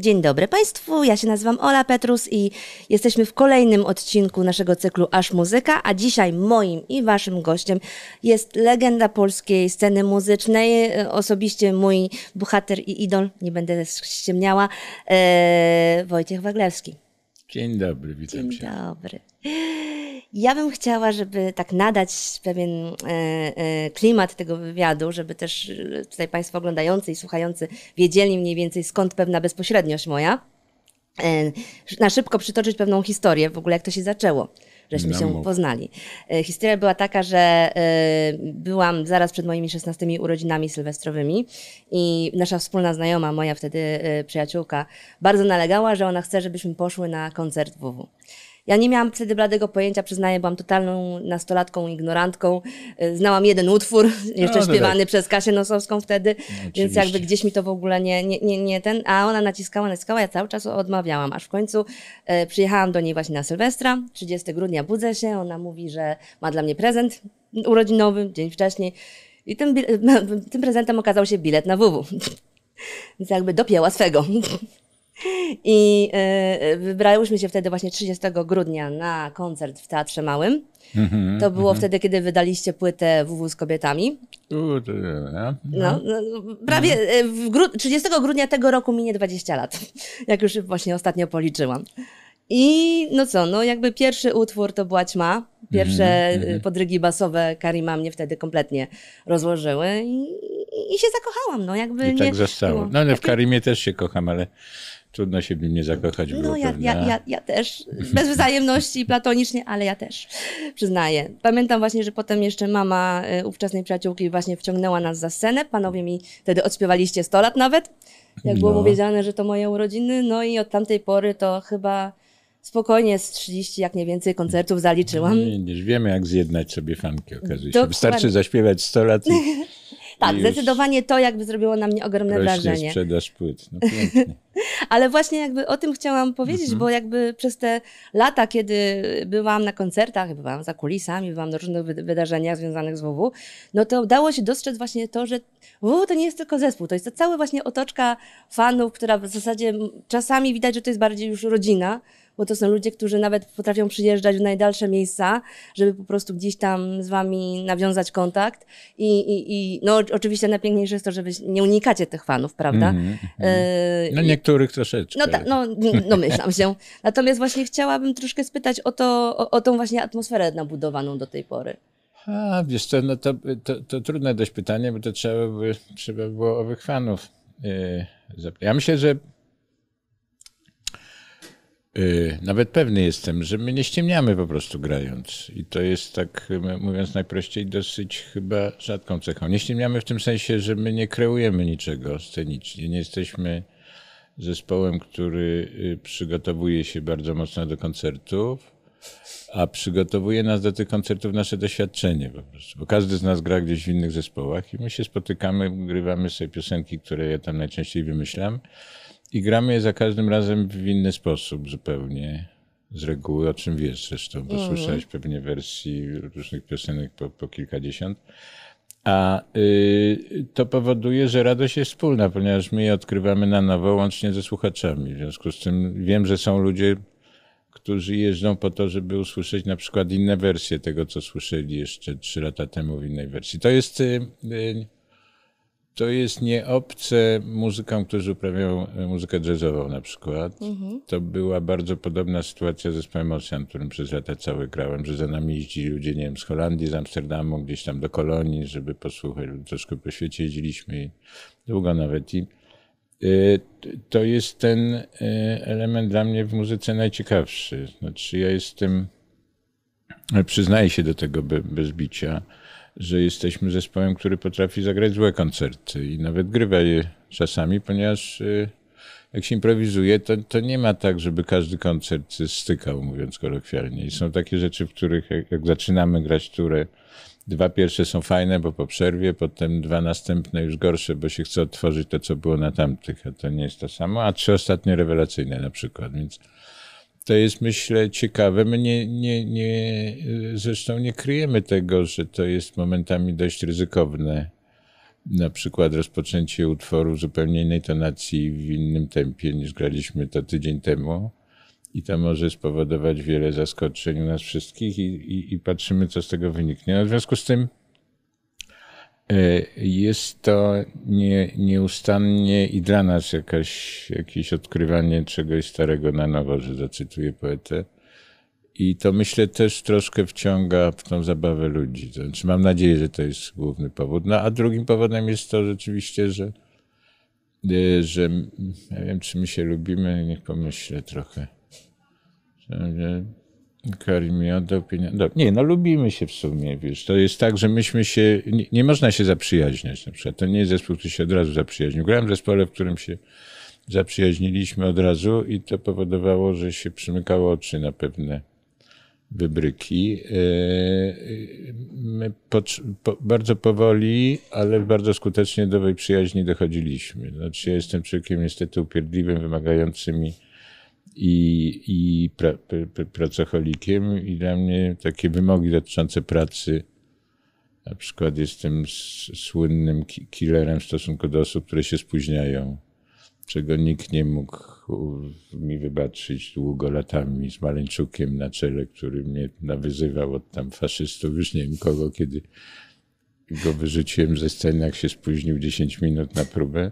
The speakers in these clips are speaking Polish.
Dzień dobry Państwu, ja się nazywam Ola Petrus i jesteśmy w kolejnym odcinku naszego cyklu Aż Muzyka, a dzisiaj moim i Waszym gościem jest legenda polskiej sceny muzycznej, e, osobiście mój bohater i idol, nie będę ściemniała, e, Wojciech Waglewski. Dzień dobry, witam Dzień się. Dzień dobry. Ja bym chciała, żeby tak nadać pewien e, e, klimat tego wywiadu, żeby też e, tutaj Państwo oglądający i słuchający wiedzieli mniej więcej skąd pewna bezpośredniość moja. Na szybko przytoczyć pewną historię, w ogóle jak to się zaczęło żeśmy się poznali. Historia była taka, że byłam zaraz przed moimi 16 urodzinami sylwestrowymi i nasza wspólna znajoma, moja wtedy przyjaciółka, bardzo nalegała, że ona chce, żebyśmy poszły na koncert WW. Ja nie miałam wtedy bladego pojęcia, przyznaję, byłam totalną nastolatką, ignorantką. Y, znałam jeden utwór, jeszcze no, śpiewany tak. przez Kasię Nosowską wtedy, no, więc jakby gdzieś mi to w ogóle nie, nie, nie, nie ten, a ona naciskała, naciskała, ja cały czas odmawiałam, aż w końcu e, przyjechałam do niej właśnie na Sylwestra, 30 grudnia budzę się, ona mówi, że ma dla mnie prezent urodzinowy, dzień wcześniej i tym, tym prezentem okazał się bilet na WW. Więc jakby dopięła swego. I e, e, wybrałyśmy się wtedy właśnie 30 grudnia na koncert w Teatrze Małym. Mhm, to było mhm. wtedy, kiedy wydaliście płytę WW z kobietami. No, mhm. no prawie e, w gru 30 grudnia tego roku minie 20 lat, jak już właśnie ostatnio policzyłam. I no co, no jakby pierwszy utwór to była ćma. Pierwsze mm -hmm. podrygi basowe Karima mnie wtedy kompletnie rozłożyły i, i się zakochałam. No jakby I nie, tak zostało. No ale w tak. Karimie też się kocham, ale Trudno się w nim nie zakochać. No, ja, ja, ja, ja, też. Bez wzajemności, platonicznie, ale ja też. Przyznaję. Pamiętam właśnie, że potem jeszcze mama e, ówczesnej przyjaciółki właśnie wciągnęła nas za scenę. Panowie mi wtedy odśpiewaliście 100 lat nawet. Jak było no. powiedziane, że to moje urodziny. No i od tamtej pory to chyba spokojnie z 30, jak nie więcej, koncertów zaliczyłam. Nie, no nie wiemy, jak zjednać sobie fanki, okazuje się. Dokładnie. Wystarczy zaśpiewać 100 lat i... Tak, zdecydowanie to jakby zrobiło na mnie ogromne wrażenie. sprzedaż płyt, no Ale właśnie jakby o tym chciałam powiedzieć, mhm. bo jakby przez te lata, kiedy byłam na koncertach, byłam za kulisami, byłam na różnych wydarzeniach związanych z WW, no to udało się dostrzec właśnie to, że WW to nie jest tylko zespół, to jest to cała właśnie otoczka fanów, która w zasadzie czasami widać, że to jest bardziej już rodzina, bo to są ludzie, którzy nawet potrafią przyjeżdżać w najdalsze miejsca, żeby po prostu gdzieś tam z wami nawiązać kontakt. I, i, i no, oczywiście najpiękniejsze jest to, że wy nie unikacie tych fanów, prawda? Mm, No niektórych troszeczkę. No, ta, no, no myślam się. Natomiast właśnie chciałabym troszkę spytać o, to, o, o tą właśnie atmosferę nabudowaną do tej pory. A, wiesz co, no to, to, to, trudne dość pytanie, bo to trzeba by, trzeba było owych fanów. E, ja myślę, że Y, nawet pewny jestem, że my nie ściemniamy po prostu grając. I to jest tak, mówiąc najprościej, dosyć chyba rzadką cechą. Nie ściemniamy w tym sensie, że my nie kreujemy niczego scenicznie. Nie jesteśmy zespołem, który y, przygotowuje się bardzo mocno do koncertów, a przygotowuje nas do tych koncertów nasze doświadczenie po prostu. Bo każdy z nas gra gdzieś w innych zespołach i my się spotykamy, grywamy sobie piosenki, które ja tam najczęściej wymyślam i gramy je za każdym razem w inny sposób zupełnie. Z reguły, o czym wiesz zresztą, bo mm. słyszałeś pewnie wersji różnych piosenek po, po kilkadziesiąt. A y, to powoduje, że radość jest wspólna, ponieważ my je odkrywamy na nowo, łącznie ze słuchaczami. W związku z tym wiem, że są ludzie, którzy jeżdżą po to, żeby usłyszeć na przykład inne wersje tego, co słyszeli jeszcze trzy lata temu w innej wersji. To jest y, y, to jest nieobce muzykom, którzy uprawiają e, muzykę jazzową na przykład. Mhm. To była bardzo podobna sytuacja z zespołem Ocean, którym przez lata cały grałem, że za nami jeździli ludzie, nie wiem, z Holandii, z Amsterdamu, gdzieś tam do Kolonii, żeby posłuchać, troszkę po świecie jeździliśmy i długo nawet. I e, to jest ten e, element dla mnie w muzyce najciekawszy. Znaczy ja jestem, przyznaję się do tego bez bicia, że jesteśmy zespołem, który potrafi zagrać złe koncerty i nawet grywa je czasami, ponieważ y, jak się improwizuje, to, to nie ma tak, żeby każdy koncert stykał, mówiąc kolokwialnie. I są takie rzeczy, w których jak, jak zaczynamy grać które dwa pierwsze są fajne, bo po przerwie, potem dwa następne już gorsze, bo się chce otworzyć to, co było na tamtych, a to nie jest to samo, a trzy ostatnie rewelacyjne na przykład, więc to jest myślę ciekawe. My nie, nie, nie, zresztą nie kryjemy tego, że to jest momentami dość ryzykowne. Na przykład rozpoczęcie utworu w zupełnie innej tonacji, w innym tempie niż graliśmy to tydzień temu. I to może spowodować wiele zaskoczeń u nas wszystkich i, i, i patrzymy, co z tego wyniknie. No, w związku z tym E, jest to nie, nieustannie i dla nas jakaś, jakieś odkrywanie czegoś starego na nowo, że zacytuję poetę. I to myślę też troszkę wciąga w tą zabawę ludzi. To znaczy, mam nadzieję, że to jest główny powód. No a drugim powodem jest to rzeczywiście, że, e, że nie ja wiem, czy my się lubimy, niech pomyślę trochę. Że, Karim mi oddał nie, no lubimy się w sumie, wiesz. To jest tak, że myśmy się, nie, nie, można się zaprzyjaźniać na przykład. To nie jest zespół, który się od razu zaprzyjaźnił. Grałem w zespole, w którym się zaprzyjaźniliśmy od razu i to powodowało, że się przymykało oczy na pewne wybryki. Yy, my po, po, bardzo powoli, ale bardzo skutecznie do tej przyjaźni dochodziliśmy. Znaczy ja jestem człowiekiem niestety upierdliwym, wymagającym i i, i pra, pr, pr, pracocholikiem i dla mnie takie wymogi dotyczące pracy, na przykład jestem słynnym killerem w stosunku do osób, które się spóźniają, czego nikt nie mógł mi wybaczyć długo latami z Maleńczukiem na czele, który mnie nawyzywał od tam faszystów, już nie wiem kogo, kiedy go wyrzuciłem ze sceny, jak się spóźnił 10 minut na próbę.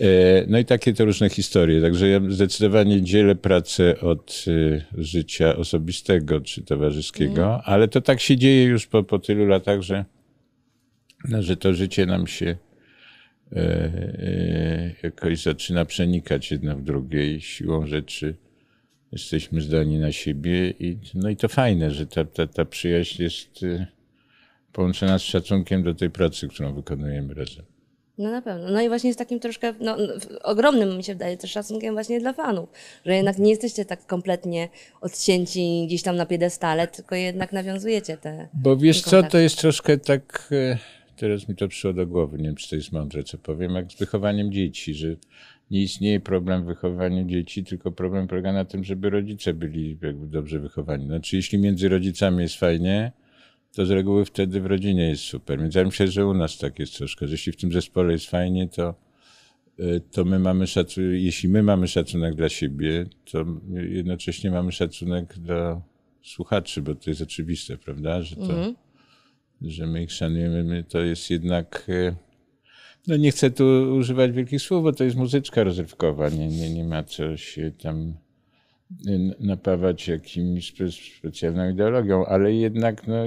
E, no i takie to różne historie. Także ja zdecydowanie dzielę pracę od y, życia osobistego czy towarzyskiego, mm. ale to tak się dzieje już po, po tylu latach, że, no, że to życie nam się e, e, jakoś zaczyna przenikać jedna w drugiej, siłą rzeczy jesteśmy zdani na siebie. I, no i to fajne, że ta, ta, ta przyjaźń jest. E, połączona z szacunkiem do tej pracy, którą wykonujemy razem. No na pewno. No i właśnie z takim troszkę no, no ogromnym, mi się wydaje, też szacunkiem właśnie dla fanów, że jednak nie jesteście tak kompletnie odcięci gdzieś tam na piedestale, tylko jednak nawiązujecie te. Bo wiesz co, to jest troszkę tak. E, teraz mi to przyszło do głowy, nie wiem, czy to jest mądre, co powiem, jak z wychowaniem dzieci, że nie istnieje problem w wychowaniu dzieci, tylko problem polega na tym, żeby rodzice byli jakby dobrze wychowani. Znaczy, jeśli między rodzicami jest fajnie, to z reguły wtedy w rodzinie jest super. Więc ja myślę, że u nas tak jest troszkę, jeśli w tym zespole jest fajnie, to, y, to my mamy szacunek, jeśli my mamy szacunek dla siebie, to jednocześnie mamy szacunek dla słuchaczy, bo to jest oczywiste, prawda, że, to, mm że my ich szanujemy, my to jest jednak... Y, no nie chcę tu używać wielkich słów, bo to jest muzyczka rozrywkowa, nie, nie, nie ma co się tam napawać jakimś specjalną ideologią, ale jednak no,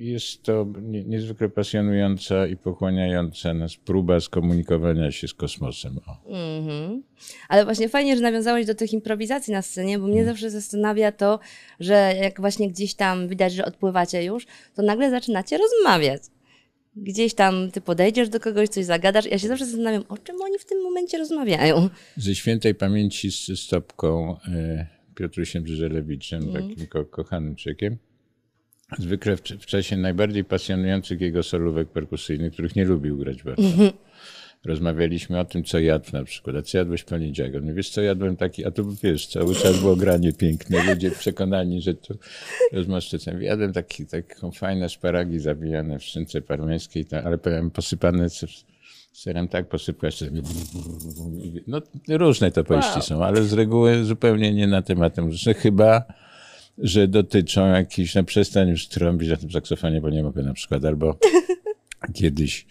jest to niezwykle pasjonująca i pochłaniająca nas próba skomunikowania się z kosmosem. Mm -hmm. Ale właśnie fajnie, że nawiązałeś do tych improwizacji na scenie, bo mnie mm. zawsze zastanawia to, że jak właśnie gdzieś tam widać, że odpływacie już, to nagle zaczynacie rozmawiać gdzieś tam ty podejdziesz do kogoś, coś zagadasz. Ja się zawsze zastanawiam, o czym oni w tym momencie rozmawiają. Ze świętej pamięci z Stopką y, Piotrusiem Drżelewiczem, mm. takim ko kochanym człowiekiem. Zwykle w, w, czasie najbardziej pasjonujących jego solówek perkusyjnych, których nie lubił grać bardzo. Mm -hmm. Rozmawialiśmy o tym, co jadł na przykład. A co jadłeś poniedziałek? On wiesz co, jadłem taki, a to wiesz, cały czas było granie piękne. Ludzie przekonani, że tu rozmaszczyca. Jadłem taki, taką fajne szparagi zabijane w szynce parmeńskiej, ale powiem, posypane serem tak posypkać, tak No, różne to powieści wow. są, ale z reguły zupełnie nie na tematem muzyczne, chyba że dotyczą jakichś, no przestań już trąbić na tym saksofonie, bo nie mogę na przykład, albo kiedyś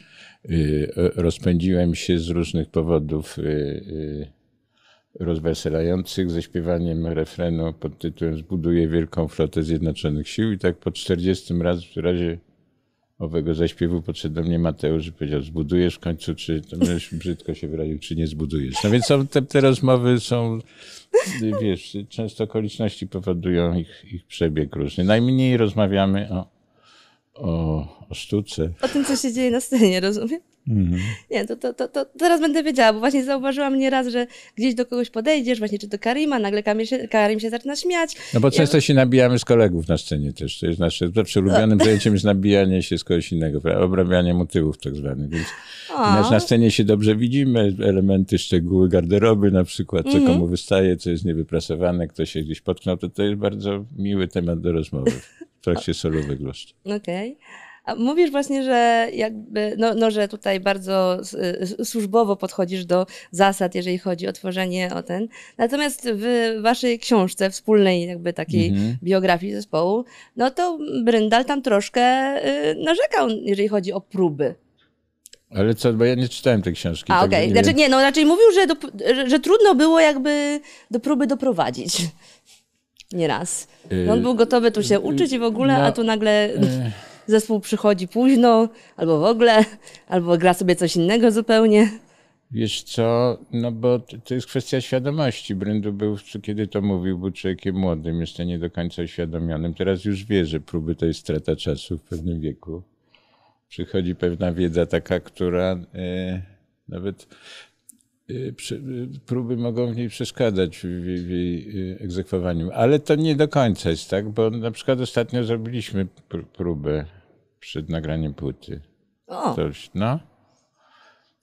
y, rozpędziłem się z różnych powodów y, y, rozweselających ze śpiewaniem refrenu pod tytułem Zbuduję wielką flotę Zjednoczonych Sił i tak po 40 raz, razie owego zaśpiewu podszedł do mnie Mateusz i powiedział, zbudujesz w końcu, czy, to brzydko się wyraził, czy nie zbudujesz. No więc są, te, te rozmowy są, wiesz, często okoliczności powodują ich, ich przebieg różny. Najmniej rozmawiamy o, o, o sztuce. O tym, co się dzieje na scenie, rozumiem? Mhm. Nie, to, to, to, to, teraz będę wiedziała, bo właśnie zauważyłam raz, że gdzieś do kogoś podejdziesz, właśnie czy do Karima, nagle Karim się, Karim się zaczyna śmiać. No bo często ja... się nabijamy z kolegów na scenie też. To jest nasze zawsze ulubionym no. zajęciem jest nabijanie się z kogoś innego, obrabianie motywów tak zwanych. Więc na scenie się dobrze widzimy, elementy, szczegóły garderoby na przykład, co mhm. komu wystaje, co jest niewyprasowane, kto się gdzieś potknął, to to jest bardzo miły temat do rozmowy w trakcie solowych Okej. Okay. A mówisz właśnie, że jakby, no, no, że tutaj bardzo służbowo podchodzisz do zasad, jeżeli chodzi o tworzenie o ten. Natomiast w waszej książce wspólnej jakby takiej mhm. biografii zespołu, no to Bryndal tam troszkę y, narzekał, jeżeli chodzi o próby. Ale co, bo ja nie czytałem tej książki. A, okej. Okay. Znaczy, nie, no raczej znaczy mówił, że, do, że, że trudno było jakby do próby doprowadzić. Nieraz. Y, no on był gotowy tu się uczyć i w ogóle, no, a tu nagle... Y, zespół przychodzi późno, albo w ogóle, albo gra sobie coś innego zupełnie. Wiesz co, no bo to jest kwestia świadomości. Bryndu był, kiedy to mówił, był człowiekiem młodym, jeszcze nie do końca uświadomionym. Teraz już wie, że próby to jest strata czasu w pewnym wieku. Przychodzi pewna wiedza taka, która... Yy, nawet Y, y, próby mogą w niej przeszkadzać w, w, jej y, egzekwowaniu. Ale to nie do końca jest tak, bo na przykład ostatnio zrobiliśmy próbę przed nagraniem płyty. O. Coś, no.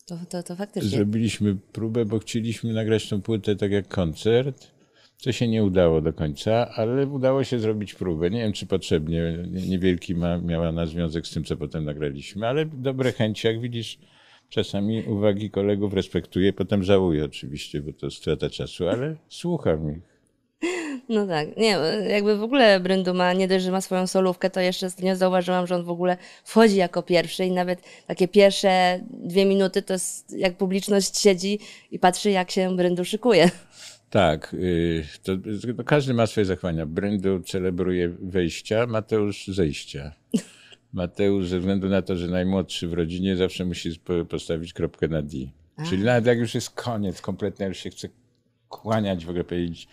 To, to, to faktycznie. Zrobiliśmy próbę, bo chcieliśmy nagrać tą płytę tak jak koncert. To się nie udało do końca, ale udało się zrobić próbę. Nie wiem, czy potrzebnie. Niewielki ma, miała na związek z tym, co potem nagraliśmy, ale dobre chęci, jak widzisz, Czasami uwagi kolegów respektuję, potem żałuję oczywiście, bo to strata czasu, ale słucham ich. No tak, nie, jakby w ogóle Bryndu ma, nie dość, że ma swoją solówkę, to jeszcze nie zauważyłam, że on w ogóle wchodzi jako pierwszy i nawet takie pierwsze dwie minuty to jest jak publiczność siedzi i patrzy jak się Bryndu szykuje. Tak, y, to, to każdy ma swoje zachowania. Bryndu celebruje wejścia, Mateusz zejścia. Mateusz, ze względu na to, że najmłodszy w rodzinie, zawsze musi postawić kropkę na D. A. Czyli nawet jak już jest koniec kompletnie już się chce kłaniać, w ogóle powiedzieć,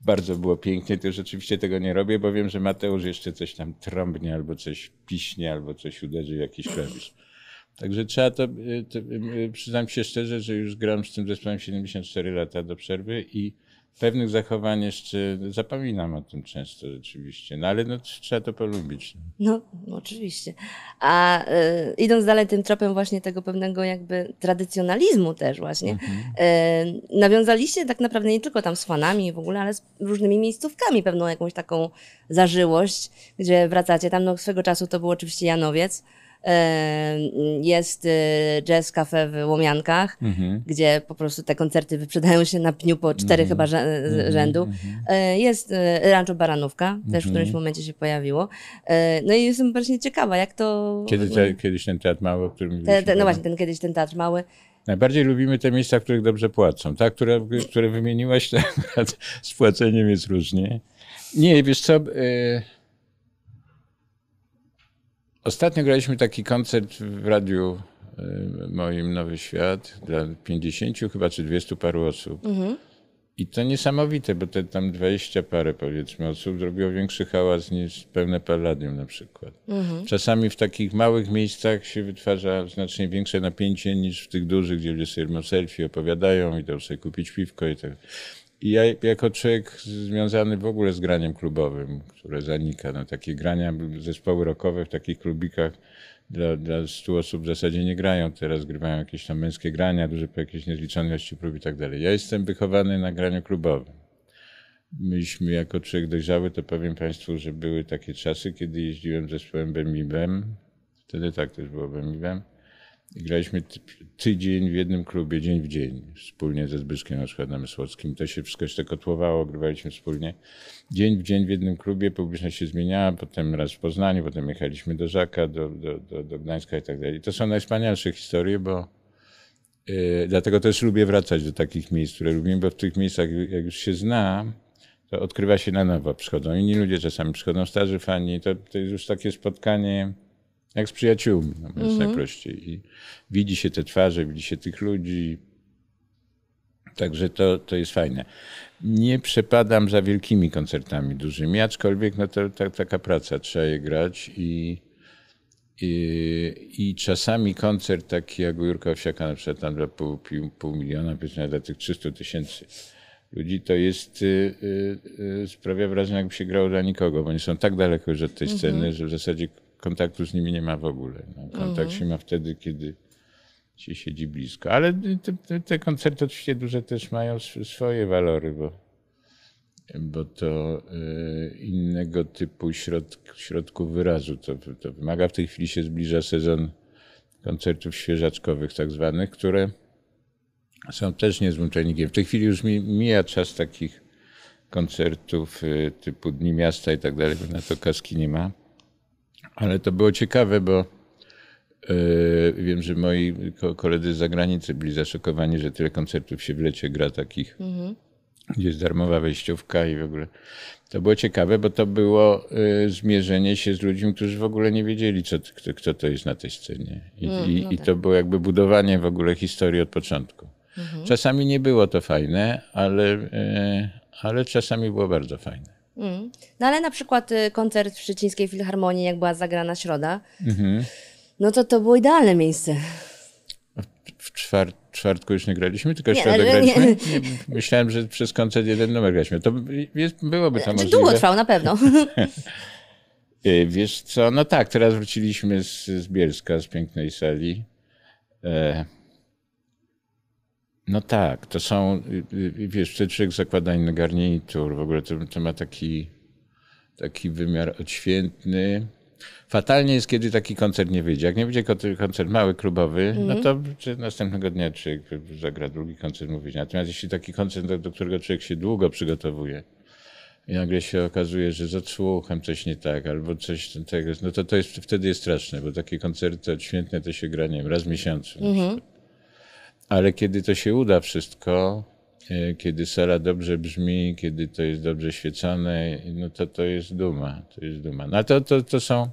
bardzo było pięknie, to rzeczywiście tego nie robię, bo wiem, że Mateusz jeszcze coś tam trąbnie, albo coś piśnie, albo coś uderzy w jakiś klawisz. Także trzeba to, to, y, przyznam się szczerze, że już gram z tym zespołem 74 lata do przerwy i pewnych zachowań jeszcze zapominam o tym często rzeczywiście, no ale no, trzeba to polubić. No, no oczywiście. A y, idąc dalej tym tropem właśnie tego pewnego jakby tradycjonalizmu też właśnie, mhm. y, nawiązaliście tak naprawdę nie tylko tam z fanami w ogóle, ale z różnymi miejscówkami pewną jakąś taką zażyłość, gdzie wracacie tam, no swego czasu to był oczywiście Janowiec, jest y, Jazz Cafe w Łomiankach, mhm. gdzie po prostu te koncerty wyprzedają się na pniu po cztery mhm. chyba mhm, rzędu. Mhm. E, jest y, Rancho Baranówka, też w którymś mhm. momencie się pojawiło. E, no i jestem właśnie ciekawa, jak to... Kiedy te, kiedyś ten teatr mały, o którym te, te, No tak? właśnie, ten kiedyś ten teatr mały. Najbardziej lubimy te miejsca, w których dobrze płacą. Tak, które, które wymieniłaś, tak, z płaceniem jest różnie. Nie, wiesz co... Y Ostatnio graliśmy taki koncert w radiu y, moim Nowy Świat dla 50 chyba czy 200 paru osób. Mhm. I to niesamowite, bo te tam 20 parę powiedzmy osób zrobiło większy hałas niż pełne palladium na przykład. Mhm. Czasami w takich małych miejscach się wytwarza znacznie większe napięcie niż w tych dużych, gdzie ludzie sobie selfie opowiadają, idą sobie kupić piwko i tak. I ja jako człowiek związany w ogóle z graniem klubowym, które zanika, no takie grania, zespoły rockowe w takich klubikach dla, dla 100 osób w zasadzie nie grają, teraz grywają jakieś tam męskie grania, duże po jakiejś niezliczoności prób i tak dalej. Ja jestem wychowany na graniu klubowym. Myśmy jako człowiek dojrzały, to powiem Państwu, że były takie czasy, kiedy jeździłem zespołem Bemibem. Wtedy tak też było Bemibem graliśmy tydzień w jednym klubie, dzień w dzień, wspólnie ze Zbyszkiem na przykład Namysłowskim. To się wszystko jeszcze tak kotłowało, grywaliśmy wspólnie. Dzień w dzień w jednym klubie, publiczność się zmieniała, potem raz w Poznaniu, potem jechaliśmy do Żaka, do, do, do, do Gdańska i tak dalej. To są najwspanialsze historie, bo yy, dlatego też lubię wracać do takich miejsc, które lubimy, bo w tych miejscach, jak już się zna, to odkrywa się na nowo, przychodzą inni ludzie, czasami przychodzą starzy fani, to, to jest już takie spotkanie jak z przyjaciółmi, no, mhm. najprościej. I widzi się te twarze, widzi się tych ludzi. Także to, to jest fajne. Nie przepadam za wielkimi koncertami dużymi, aczkolwiek no to, to taka praca, trzeba je grać i, i, i czasami koncert taki jak u Jurka Owsiaka na przykład tam dla pół, pół, pół miliona, powiedzmy dla tych 300 tysięcy ludzi, to jest, y, y, y, sprawia wrażenie jakby się grało dla nikogo, bo oni są tak daleko już od tej mhm. sceny, że w zasadzie kontaktu z nimi nie ma w ogóle. No, mhm. kontakt się ma wtedy, kiedy się siedzi blisko. Ale te, te koncerty oczywiście duże też mają swoje walory, bo, bo to e, innego typu środ, środków wyrazu. To, to wymaga. W tej chwili się zbliża sezon koncertów świeżaczkowych tak zwanych, które są też niezłym W tej chwili już mija czas takich koncertów e, typu Dni Miasta i tak dalej, bo na to kaski nie ma. Ale to było ciekawe, bo yy, wiem, że moi koledzy z zagranicy byli zaszokowani, że tyle koncertów się w lecie gra takich, mhm. gdzie jest darmowa wejściówka i w ogóle. To było ciekawe, bo to było y, zmierzenie się z ludźmi, którzy w ogóle nie wiedzieli, co, kto, kto to jest na tej scenie. I, mm, i, no tak. i to było jakby budowanie w ogóle historii od początku. Mhm. Czasami nie było to fajne, ale, y, ale czasami było bardzo fajne. Mm. No ale na przykład y, koncert w Szczecińskiej Filharmonii, jak była zagrana Środa, mhm. no to to było idealne miejsce. W czwartku już nie graliśmy, tylko nie, środę graliśmy. Nie. Myślałem, że przez koncert jeden numer graliśmy. To jest, byłoby to znaczy, możliwe. Długo trwał, na pewno. Y, wiesz co, no tak, teraz wróciliśmy z, z Bielska, z pięknej sali. E, no tak, to są, y, y, wiesz, zakładań na garnitur, w ogóle to, to ma taki, taki wymiar odświętny. Fatalnie jest, kiedy taki koncert nie wyjdzie. Jak nie wyjdzie koncert mały, klubowy, mm. no mhm. to następnego dnia człowiek zagra drugi koncert, mówić. Natomiast jeśli taki koncert, do, do którego człowiek się długo przygotowuje i nagle się okazuje, że z odsłuchem coś nie tak albo coś tego, no to, to jest, wtedy jest straszne, bo takie koncerty odświętne to się gra, nie wiem, raz w miesiącu. Mm -hmm. Ale kiedy to się uda wszystko, e, kiedy sala dobrze brzmi, kiedy to jest dobrze świecone, no to to jest duma, to jest duma. No to, to, to są,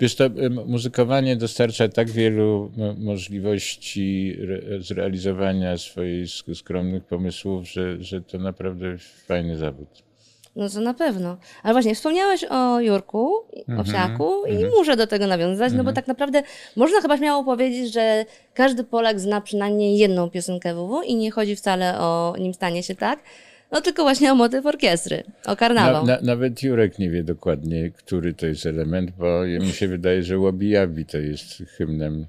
wiesz, to muzykowanie dostarcza tak wielu możliwości zrealizowania swoich skromnych pomysłów, że, że to naprawdę fajny zawód. No to na pewno. Ale właśnie, wspomniałeś o Jurku, o hmm i mhm. muszę do tego nawiązać, no bo mhm. tak naprawdę można chyba śmiało powiedzieć, że każdy Polak zna przynajmniej jedną piosenkę WW i nie chodzi wcale o nim stanie się tak, no tylko właśnie o motyw orkiestry, o karnawał. Na, na, nawet Jurek nie wie dokładnie, który to jest element, bo mi się wydaje, że Łobijabi to jest hymnem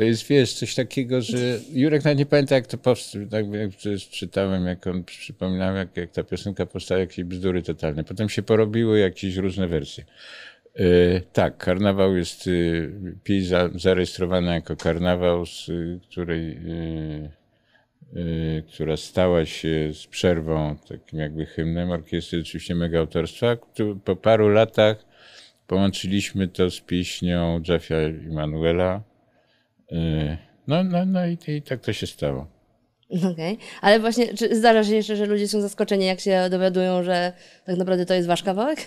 to jest, wiesz, coś takiego, że Jurek nawet nie pamięta, jak to powstał. Tak, jak czytałem, jak on przypominał, jak, jak ta piosenka powstała, jakieś bzdury totalne. Potem się porobiły jakieś różne wersje. E, tak, karnawał jest yy, za, zarejestrowana jako karnawał, z y, której, y, y, która stała się z przerwą, takim jakby hymnem orkiestry, oczywiście mega autorstwa. po paru latach połączyliśmy to z pieśnią Jeffia Emanuela Y, no, no, no i, i tak to się stało. Okej, okay. ale właśnie czy zdarza się jeszcze, że ludzie są zaskoczeni, jak się dowiadują, że tak naprawdę to jest wasz kawałek?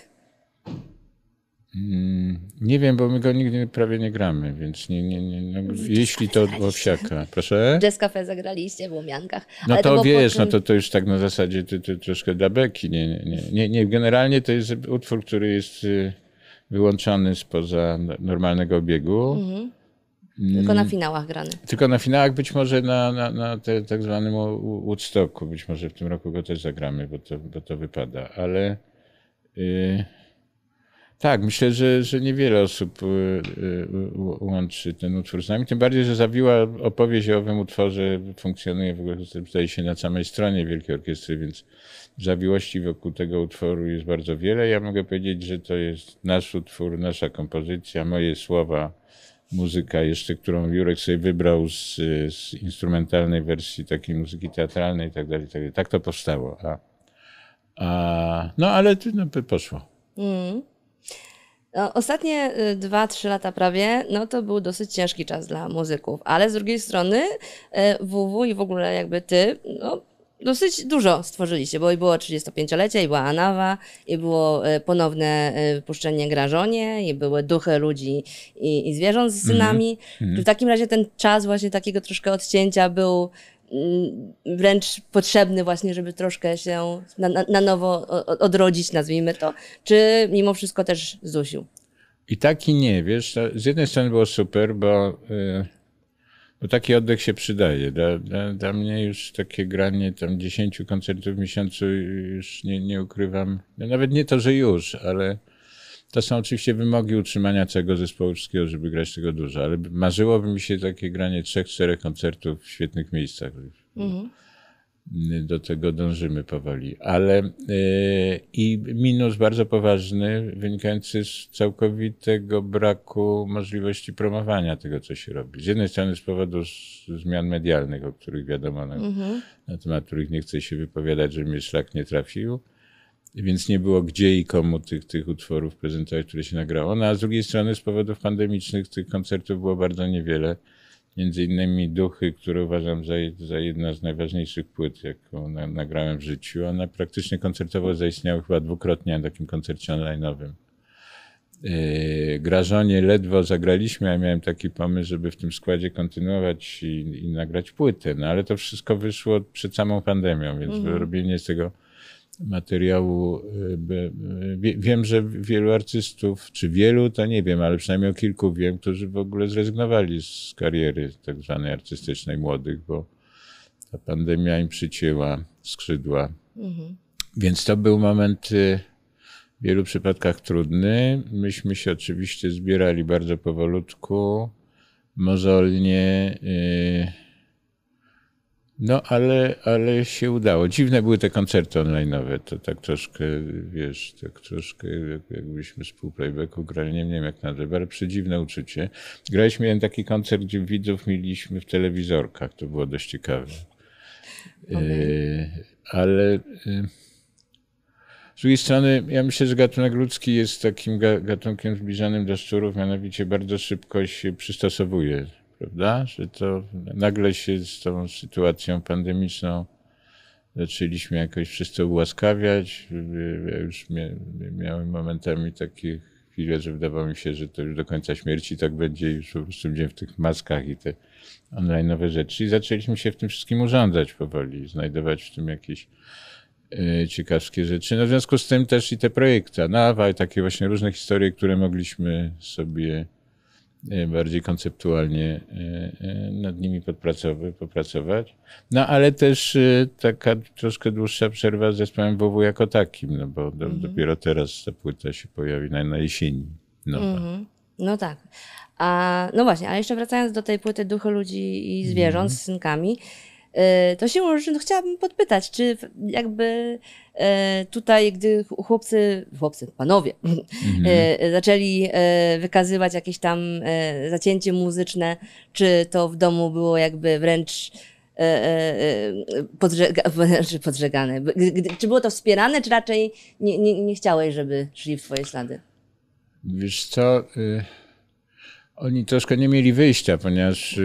Mm, nie wiem, bo my go nigdy prawie nie gramy, więc nie, nie, nie no, jeśli to od wsiaka. Proszę? Jazz Cafe zagraliście w Łomiankach. No to, to wiesz, no to, to już tak na zasadzie to, to troszkę dabeki. Nie, nie, nie, nie, generalnie to jest utwór, który jest y, wyłączony spoza normalnego obiegu. Mhm. Tylko na mm. finałach grany. Tylko na finałach, być może na, na, na te, tak zwanym Woodstocku, być może w tym roku go też zagramy, bo to, bo to wypada, ale yy, tak, myślę, że, że niewiele osób yy, łączy ten utwór z nami, tym bardziej, że Zawiła opowieść o owym utworze funkcjonuje w ogóle, zdaje się, na samej stronie Wielkiej Orkiestry, więc zawiłości wokół tego utworu jest bardzo wiele. Ja mogę powiedzieć, że to jest nasz utwór, nasza kompozycja, moje słowa, muzyka jeszcze, którą Jurek sobie wybrał z, z instrumentalnej wersji takiej muzyki teatralnej i tak dalej, tak dalej. Tak to powstało. A, a, no ale no, poszło. Mm. No, ostatnie 2-3 y, lata prawie, no to był dosyć ciężki czas dla muzyków, ale z drugiej strony WW y, i w ogóle jakby ty, no, dosyć dużo stworzyliście, bo i było 35-lecie, i była Anawa, i było e, ponowne wypuszczenie e, Grażonie, i były duchy ludzi i, i zwierząt z mhm, synami. Mm -hmm. W takim razie ten czas właśnie takiego troszkę odcięcia był mm, wręcz potrzebny właśnie, żeby troszkę się na, na, na nowo odrodzić, nazwijmy to, czy mimo wszystko też zusił I tak i nie, wiesz, z jednej strony było super, bo... Yy bo no taki oddech się przydaje. Dla, dla, dla, mnie już takie granie tam 10 koncertów w miesiącu już nie, nie ukrywam. No nawet nie to, że już, ale to są oczywiście wymogi utrzymania całego zespołu wszystkiego, żeby grać tego dużo, ale marzyłoby mi się takie granie trzech, czterech koncertów w świetnych miejscach. Mhm do tego dążymy powoli. Ale yy, i minus bardzo poważny, wynikający z całkowitego braku możliwości promowania tego, co się robi. Z jednej strony z powodu z, zmian medialnych, o których wiadomo, na, mhm. na temat których nie chcę się wypowiadać, żeby mnie szlak nie trafił. Więc nie było gdzie i komu tych, tych utworów prezentować, które się nagrało. No, a z drugiej strony z powodów pandemicznych tych koncertów było bardzo niewiele między innymi Duchy, które uważam za, za jedną z najważniejszych płyt, jaką na, nagrałem w życiu. One praktycznie koncertowo zaistniały chyba dwukrotnie na takim koncercie online'owym. Yy, Grażonie ledwo zagraliśmy, a miałem taki pomysł, żeby w tym składzie kontynuować i, i nagrać płytę, no ale to wszystko wyszło przed samą pandemią, więc mm. wyrobienie z tego materiału. Y, y, wiem, że wielu artystów, czy wielu, to nie wiem, ale przynajmniej o kilku wiem, którzy w ogóle zrezygnowali z kariery tak zwanej artystycznej młodych, bo ta pandemia im przycięła skrzydła. Mhm. Więc to był moment y, w wielu przypadkach trudny. Myśmy się oczywiście zbierali bardzo powolutku, mozolnie. Yy no, ale, ale się udało. Dziwne były te koncerty online'owe, to tak troszkę, wiesz, tak troszkę jakbyśmy z półplaybacku grali, nie wiem jak nazwać, ale przedziwne uczucie. Graliśmy jeden taki koncert, gdzie widzów mieliśmy w telewizorkach, to było dość ciekawe. E, okay. ale... E, z drugiej strony, ja myślę, że gatunek ludzki jest takim gatunkiem zbliżonym do szczurów, mianowicie bardzo szybko się przystosowuje prawda? Że to nagle się z tą sytuacją pandemiczną zaczęliśmy jakoś wszyscy ułaskawiać. Ja już miałem momentami takich chwil, że wydawało mi się, że to już do końca śmierci tak będzie, już po prostu będziemy w tych maskach i te online nowe rzeczy. I zaczęliśmy się w tym wszystkim urządzać powoli, znajdować w tym jakieś e, ciekawskie rzeczy. No w związku z tym też i te projekty, Nawa i takie właśnie różne historie, które mogliśmy sobie Y, bardziej konceptualnie y, y, nad nimi popracować. No ale też taka troszkę dłuższa przerwa z zespołem WW jako takim, no bo mhm. dopiero teraz ta płyta się pojawi na, na jesieni. Mhm. No tak. A, no właśnie, ale jeszcze wracając do tej płyty Duchy Ludzi i Zwierząt mhm. z synkami, E, to się może. no, chciałabym podpytać, czy jakby e, tutaj, gdy chłopcy, chłopcy, panowie, mhm. E, zaczęli wykazywać jakieś tam zacięcie muzyczne, czy to w domu było jakby wręcz podżega, podżegane? Czy było to wspierane, czy raczej nie, nie, nie chciałeś, żeby szli w twoje ślady? Wiesz co... Y oni troszkę nie mieli wyjścia, ponieważ y,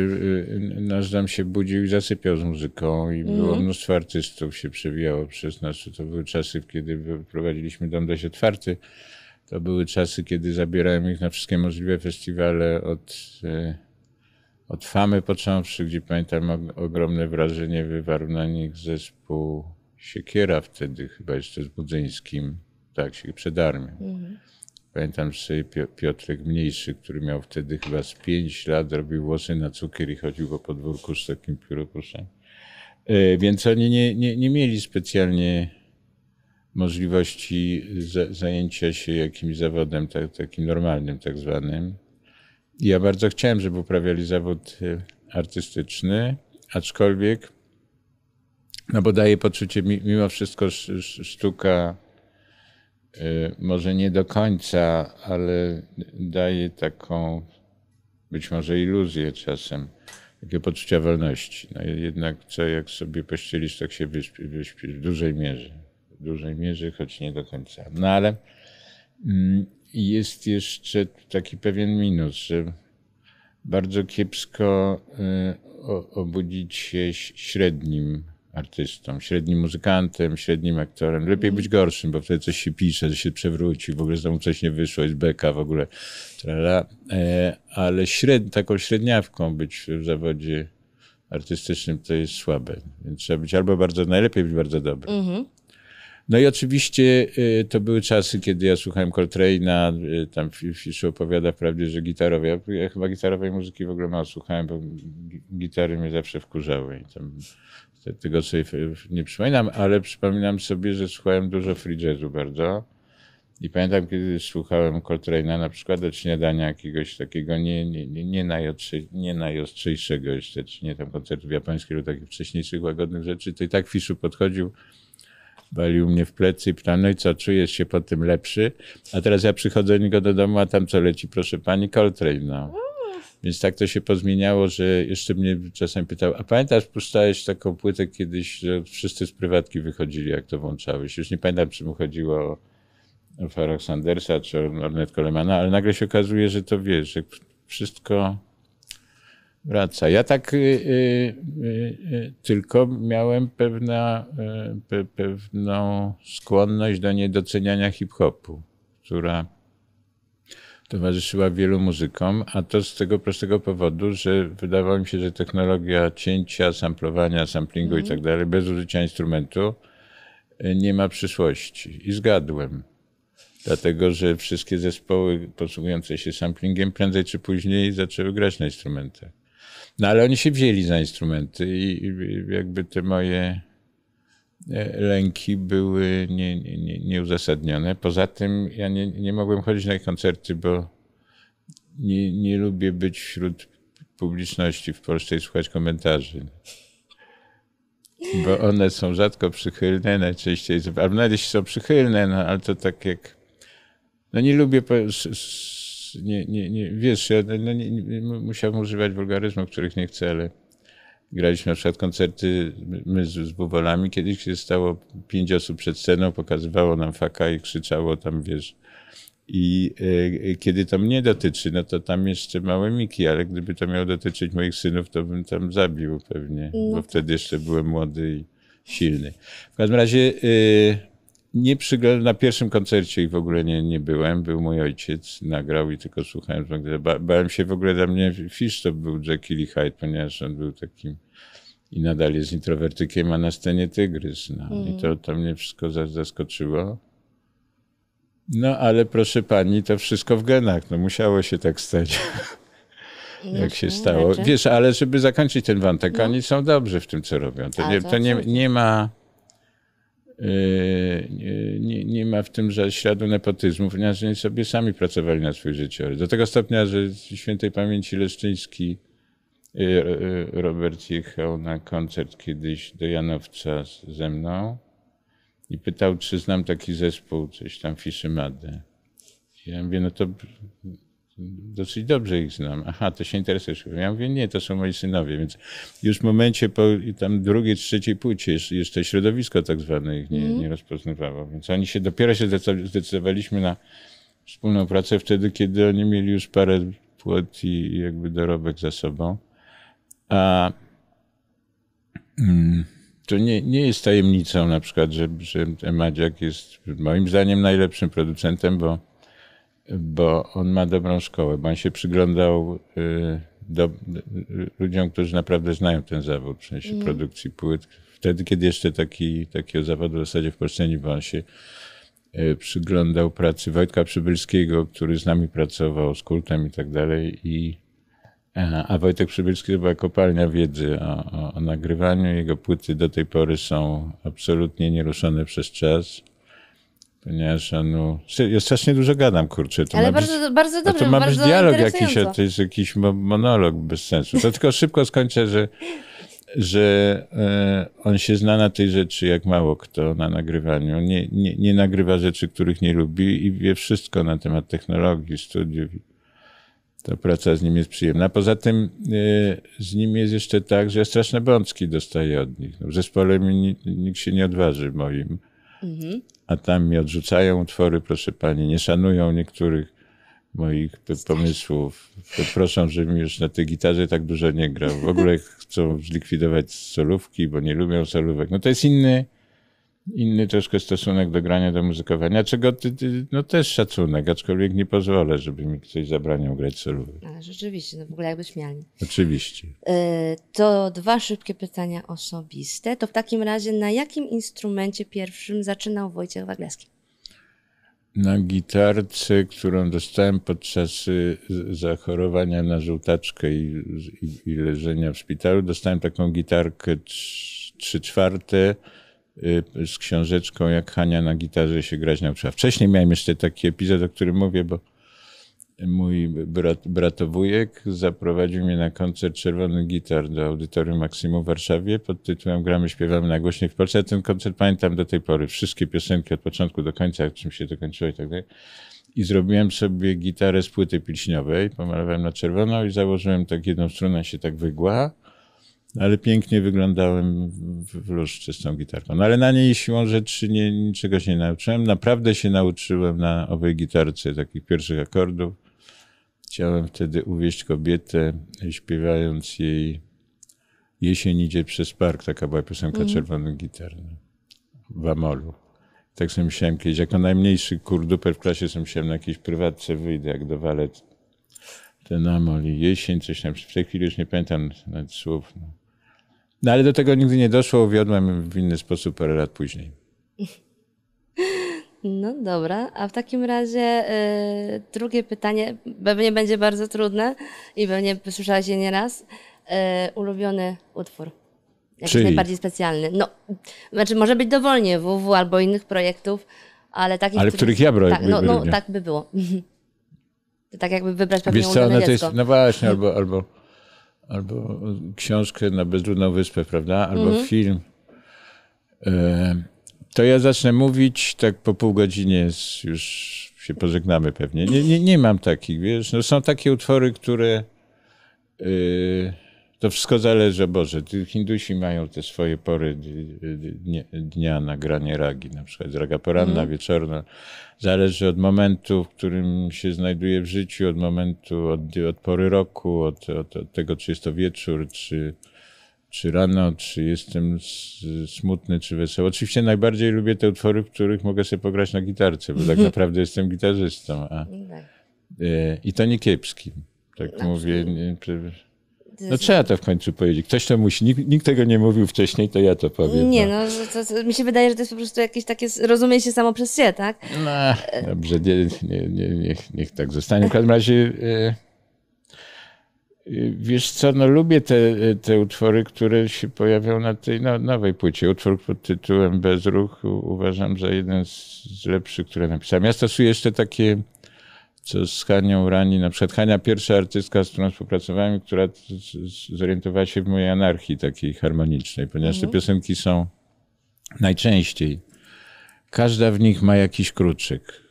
y, nasz dam się budził i zasypiał z muzyką i było mm. mnóstwo artystów się przewijało przez nas. To były czasy, kiedy prowadziliśmy dom dość otwarty. To były czasy, kiedy zabierałem ich na wszystkie możliwe festiwale od, y, od Famy począwszy, gdzie pamiętam ogromne wrażenie wywarł na nich zespół Siekiera wtedy chyba jeszcze z Budzyńskim, tak, się przed armią. Mm. Pamiętam że Piotrek Mniejszy, który miał wtedy chyba z 5 lat, robił włosy na cukier i chodził po podwórku z takim pióropuszem. E, więc oni nie, nie, nie mieli specjalnie możliwości zajęcia się jakimś zawodem tak, takim normalnym, tak zwanym. ja bardzo chciałem, żeby uprawiali zawód e, artystyczny, aczkolwiek, no bo daje poczucie, mimo wszystko sztuka Y, może nie do końca, ale daje taką być może iluzję czasem, takie poczucia wolności. No jednak co jak sobie pościelisz, tak się wyśpisz, wyśpi w dużej mierze. W dużej mierze, choć nie do końca. No ale mm, jest jeszcze taki pewien minus, że bardzo kiepsko y, obudzić się średnim artystą, średnim muzykantem, średnim aktorem. Lepiej być gorszym, bo wtedy coś się pisze, coś się przewróci, w ogóle znowu coś nie wyszło, jest beka w ogóle. Trala. E, ale śred, taką średniawką być w zawodzie artystycznym to jest słabe. Więc trzeba być albo bardzo, najlepiej być bardzo dobrym. Mhm. No i oczywiście e, to były czasy, kiedy ja słuchałem Coltrane'a, e, tam Fisz opowiada wprawdzie, że gitarowy, ja, ja chyba gitarowej muzyki w ogóle mało słuchałem, bo gitary mnie zawsze wkurzały. I tam tego sobie nie przypominam, ale przypominam sobie, że słuchałem dużo free jazzu bardzo. I pamiętam, kiedy słuchałem Coltrane'a na przykład od śniadania jakiegoś takiego nie, nie, nie, nie, nie najostrzejszego jeszcze, czy nie tam koncertów japońskich, ale takich wcześniejszych, łagodnych rzeczy, to i tak Fiszu podchodził, walił mnie w plecy i pytał, no i co, czujesz się po tym lepszy? A teraz ja przychodzę do niego do domu, a tam co leci, proszę pani, Coltrane'a. no. Więc tak to się pozmieniało, że jeszcze mnie czasem pytał, a pamiętasz, puszczałeś taką płytę kiedyś, że wszyscy z prywatki wychodzili, jak to włączałeś. Już nie pamiętam, czy mu chodziło o, o Farah Sandersa, czy o Ornette Colemana, ale nagle się okazuje, że to wiesz, że wszystko wraca. Ja tak y, y, y, y tylko miałem pewna, y, pe, pewną skłonność do niedoceniania hip-hopu, która towarzyszyła wielu muzykom, a to z tego prostego powodu, że wydawało mi się, że technologia cięcia, samplowania, samplingu mm. i mhm. tak dalej, bez użycia instrumentu, e, nie ma przyszłości. I zgadłem. Dlatego, że wszystkie zespoły posługujące się samplingiem prędzej czy później zaczęły grać na instrumenty. No ale oni się wzięli za instrumenty i jakby te moje E, lęki były nie, nie, nieuzasadnione. Poza tym ja nie, nie mogłem chodzić na koncerty, bo nie, nie lubię być wśród publiczności w Polsce i słuchać komentarzy. Bo one są rzadko przychylne, najczęściej, albo nawet jeśli są przychylne, no, ale to tak jak, no nie lubię, nie, nie, nie wiesz, ja no, nie, nie, musiałem używać wulgaryzmów, których nie chcę, ale graliśmy na przykład koncerty, my z, z buwolami, kiedyś się stało pięć osób przed sceną, pokazywało nam faka i krzyczało tam, wiesz, i e, kiedy to mnie dotyczy, no to tam jeszcze małe Miki, ale gdyby to miało dotyczyć moich synów, to bym tam zabił pewnie, no bo wtedy jeszcze byłem młody i silny. W każdym razie, y, nie przyglądam, na pierwszym koncercie ich w ogóle nie, nie byłem, był mój ojciec, nagrał i tylko słuchałem. Ba, bałem się w ogóle, dla mnie Fish to był Jackie Lee Hyde, ponieważ on był takim i nadal jest introwertykiem, a na scenie tygrys. No. Mm. I to, to mnie wszystko zaskoczyło. No ale proszę pani, to wszystko w genach, no musiało się tak stać. jak się znaczy, stało. Znaczy. Wiesz, ale żeby zakończyć ten wątek, no. oni są dobrzy w tym, co robią. To, nie, to nie, nie ma Yy, yy, nie, nie, ma w tym śladu nepotyzmu, ponieważ oni sobie sami pracowali na swój życiorys. Do tego stopnia, że świętej pamięci Leszczyński yy, Robert jechał na koncert kiedyś do Janowca ze mną i pytał, czy znam taki zespół, coś tam Fiszymadę. Ja mówię, no to dosyć dobrze ich znam. Aha, to się interesujesz. Ja mówię, nie, to są moi synowie, więc już w momencie po tam drugiej, trzeciej płcie jeszcze środowisko tak zwane ich nie, mm. nie rozpoznawało, więc oni się, dopiero się zdecydowaliśmy na wspólną pracę wtedy, kiedy oni mieli już parę płot i jakby dorobek za sobą. A mm, to nie, nie jest tajemnicą na przykład, że, że Madziak jest moim zdaniem najlepszym producentem, bo bo on ma dobrą szkołę, bo on się przyglądał y, do, y, ludziom, którzy naprawdę znają ten zawód, w sensie mm. produkcji płyt. Wtedy, kiedy jeszcze taki, takiego zawodu w zasadzie w Polsce nie było, on się y, przyglądał pracy Wojtka Przybylskiego, który z nami pracował, z kultem i tak dalej. I, a Wojtek Przybylski to była kopalnia wiedzy o, o, o nagrywaniu. Jego płyty do tej pory są absolutnie nieruszone przez czas nie, że no, ja strasznie dużo gadam, kurczę. To Ale bardzo, być, bardzo dobrze, To ma być dialog jakiś, to jest jakiś monolog bez sensu. To tylko szybko skończę, że, że e, on się zna na tej rzeczy jak mało kto na nagrywaniu. Nie, nie, nie nagrywa rzeczy, których nie lubi i wie wszystko na temat technologii, studiów. To praca z nim jest przyjemna. Poza tym e, z nim jest jeszcze tak, że ja straszne bączki dostaję od nich. No, w zespole mi nikt się nie odważy moim Mhm. A tam mi odrzucają utwory, proszę pani, nie szanują niektórych moich tak. pomysłów. Proszą, żebym już na tej gitarze tak dużo nie grał. W ogóle chcą zlikwidować solówki, bo nie lubią solówek. No to jest inny, inny troszkę stosunek do grania, do muzykowania, czego ty, ty, no też szacunek, aczkolwiek nie pozwolę, żeby mi ktoś zabraniał grać solówek. rzeczywiście, no w ogóle jakbyś miał. Oczywiście. E, to dwa szybkie pytania osobiste. To w takim razie na jakim instrumencie pierwszym zaczynał Wojciech Wagleski? Na gitarce, którą dostałem podczas y, zachorowania na żółtaczkę i, i, i leżenia w szpitalu, dostałem taką gitarkę trzy czwarte, Y, z książeczką, jak Hania na gitarze się grać nauczyła. Wcześniej miałem jeszcze taki epizod, o którym mówię, bo mój brat, bratowujek zaprowadził mnie na koncert Czerwony Gitar do Audytorium Maksymu w Warszawie pod tytułem Gramy, śpiewamy na głośniej w Polsce. Ja ten koncert pamiętam do tej pory. Wszystkie piosenki od początku do końca, czym się dokończyło i tak dalej. I zrobiłem sobie gitarę z płyty pilśniowej, pomalowałem na czerwono i założyłem tak jedną strunę się tak wygła ale pięknie wyglądałem w, w z tą gitarką. No ale na niej siłą rzeczy nie, niczego się nie nauczyłem. Naprawdę się nauczyłem na owej gitarce takich pierwszych akordów. Chciałem wtedy uwieść kobietę, śpiewając jej Jesień idzie przez park, taka była piosenka mm. czerwonych gitar no, w Amolu. Tak sobie myślałem kiedyś, jako najmniejszy kurduper w klasie sobie myślałem na jakiejś prywatce wyjdę, jak do walet. ten Amol i jesień, coś tam. W tej chwili już nie pamiętam nawet słów. No. No ale do tego nigdy nie doszło, wiodłem w inny sposób parę lat później. No dobra, a w takim razie y, drugie pytanie, pewnie będzie bardzo trudne i pewnie słyszałaś je nieraz. Yy, ulubiony utwór? Jakiś Czyli? najbardziej specjalny? No, znaczy może być dowolnie WW albo innych projektów, ale takich... Ale których, których ja brałem. Tak, no, no tak by było. tak jakby wybrać pewnie Wiesz co, no, to jest, no właśnie, albo, albo albo książkę na Bezludną Wyspę, prawda? Albo mhm. film. E, to ja zacznę mówić, tak po pół godzinie już się pożegnamy pewnie. Nie, nie, nie mam takich, wiesz. No są takie utwory, które... Yy, to wszystko zależy, Boże. Hindusi mają te swoje pory dnia, na granie ragi, na przykład raga poranna, mm. wieczorna. Zależy od momentu, w którym się znajduje w życiu, od momentu, od, od pory roku, od, od, od, tego, czy jest to wieczór, czy, czy rano, czy jestem smutny, czy wesoły. Oczywiście najbardziej lubię te utwory, w których mogę sobie pograć na gitarce, bo tak naprawdę jestem gitarzystą. A, tak. e, I to nie kiepskim. Tak znaczy- mówię. Nie, no trzeba to w końcu powiedzieć. Ktoś to musi. Nikt, nikt tego nie mówił wcześniej, to ja to powiem. Nie, no, no to, to, mi się wydaje, że to jest po prostu jakieś takie rozumienie się samo przez się, tak? No, dobrze, nie, nie, nie, niech, niech tak zostanie. W każdym razie... E, e, wiesz co, no lubię te, e, te utwory, które się pojawią na tej no, nowej płycie. Utwór pod tytułem Bezruch uważam za jeden z lepszych, które napisałem. Ja stosuję jeszcze takie co z Hanią Rani, na przykład Hania, pierwsza artystka, z którą współpracowałem, która zorientowała się w mojej anarchii takiej harmonicznej, ponieważ te mhm. piosenki są najczęściej. Każda w nich ma jakiś kruczek.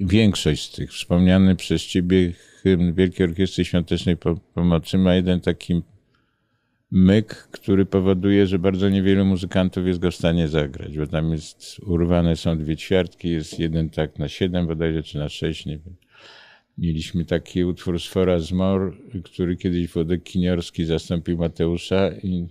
Większość z tych wspomniany przez ciebie hymn Wielkiej Orkiestry Świątecznej Pomocy ma jeden taki myk, który powoduje, że bardzo niewielu muzykantów jest go w stanie zagrać, bo tam jest urwane są dwie ćwiartki, jest jeden tak na siedem bodajże, czy na sześć, nie wiem. Mieliśmy taki utwór Sfera Zmor, który kiedyś Wodek Kiniarski zastąpił Mateusza i,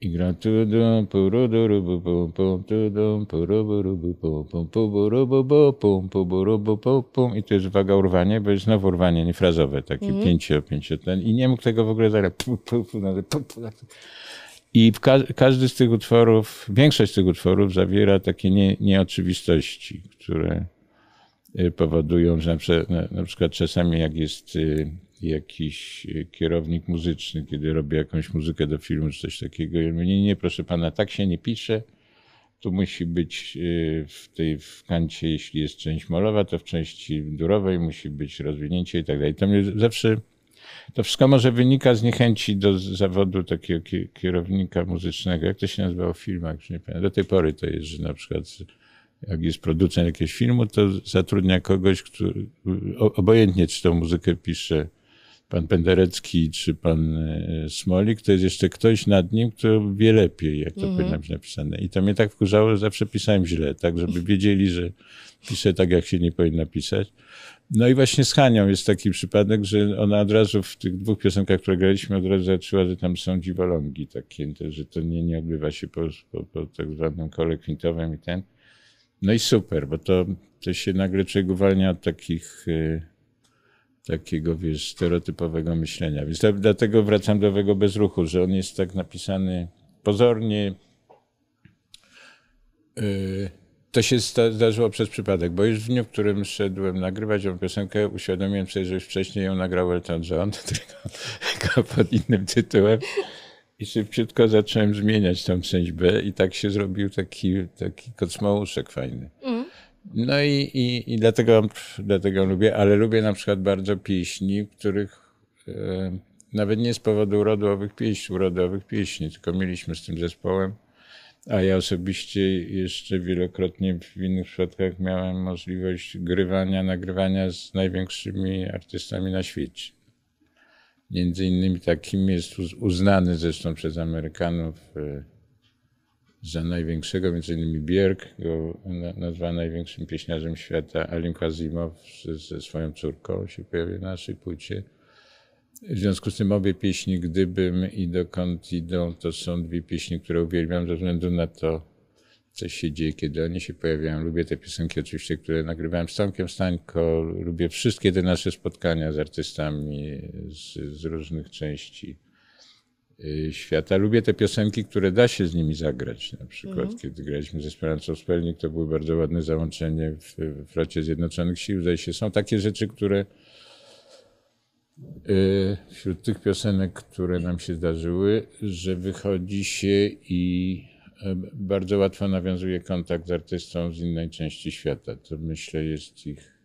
i grał tu dum pu ru du ru bu pum pum tu dum po ru bu ru bu pum pum pu bu ru bu bu pum pu bu ru bu pum i to jest waga urwanie, bo jest znowu urwanie niefrazowe, takie mm. pięcio, pięcio ten i nie mógł tego w ogóle zagrać. No, I ka każdy z tych utworów, większość z tych utworów zawiera takie nie, nieoczywistości, które Y, powodują, że na przykład, na, przykład czasami jak jest y, jakiś y, kierownik muzyczny, kiedy robi jakąś muzykę do filmu czy coś takiego i mówi, nie, nie, proszę pana, tak się nie pisze, tu musi być w tej w kancie, jeśli jest część molowa, to w części durowej musi być rozwinięcie i tak dalej. To mnie zawsze, to wszystko może wynika z niechęci do zawodu takiego kierownika muzycznego, jak to się nazywało w filmach, nie pamiętam. Do tej pory to jest, że na przykład jak jest producent jakiegoś filmu, to zatrudnia kogoś, który, obojętnie czy tą muzykę pisze pan Penderecki czy pan e, Smolik, to jest jeszcze ktoś nad nim, kto wie lepiej, jak to mm powinno być napisane. I to mnie tak wkurzało, że zawsze pisałem źle, tak żeby wiedzieli, że piszę tak, jak się nie powinno pisać. No i właśnie z Hanią jest taki przypadek, że ona od razu w tych dwóch piosenkach, które graliśmy, od razu zaczęła, że tam są dziwolągi takie, że to nie, nie odbywa się po, po, po tak zwanym kole kwintowym i ten. No i super, bo to, to się nagle człowiek uwalnia od takich, y, takiego, wiesz, stereotypowego myślenia. Więc dlatego wracam do owego bezruchu, że on jest tak napisany pozornie. Y, to się zdarzyło przez przypadek, bo już w dniu, w którym szedłem nagrywać tę piosenkę, uświadomiłem sobie, że już wcześniej ją nagrał Elton John, tylko pod innym tytułem. I szybciutko zacząłem zmieniać tą część B i tak się zrobił taki, taki kocmałuszek fajny. Mm. No i, i, i dlatego, dlatego lubię, ale lubię na przykład bardzo pieśni, których e, nawet nie z powodu urodowych pieśni, urodowych pieśni, tylko mieliśmy z tym zespołem. A ja osobiście jeszcze wielokrotnie w innych przypadkach miałem możliwość grywania, nagrywania z największymi artystami na świecie. Między innymi takim jest uznany zresztą przez Amerykanów y, za największego, między innymi Bierk go nazwa największym pieśniarzem świata, Alim Kazimow ze swoją córką się pojawił na naszej płycie. W związku z tym obie pieśni, gdybym i dokąd idą, to są dwie pieśni, które uwielbiam ze względu na to, coś się dzieje, kiedy oni się pojawiają. Lubię te piosenki oczywiście, które nagrywałem z Tomkiem Stańko. Lubię wszystkie te nasze spotkania z artystami z, z różnych części y, świata. Lubię te piosenki, które da się z nimi zagrać. Na przykład, mhm. kiedy graliśmy ze Esperanto Spelnik, to było bardzo ładne załączenie w, w Flocie Zjednoczonych Sił. Zdaje się, są takie rzeczy, które y, wśród tych piosenek, które nam się zdarzyły, że wychodzi się i E, bardzo łatwo nawiązuje kontakt z artystą z innej części świata. To myślę jest ich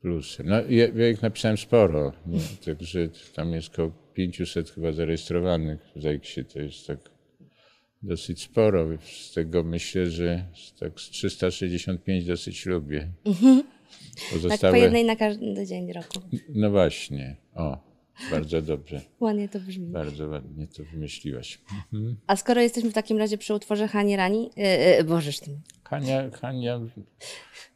plusy. No, ja, ja ich napisałem sporo, nie? także tam jest około 500 chyba zarejestrowanych w Zajksie, to jest tak dosyć sporo. Z tego myślę, że tak z 365 dosyć lubię. Mhm. Tak Pozostałe... Tak po jednej na każdy dzień roku. No właśnie, o. Bardzo dobrze. Ładnie to brzmi. Bardzo ładnie to wymyśliłaś. Mhm. A skoro jesteśmy w takim razie przy utworze Hani Rani, yy, Bożesz tym. Hania, Hania,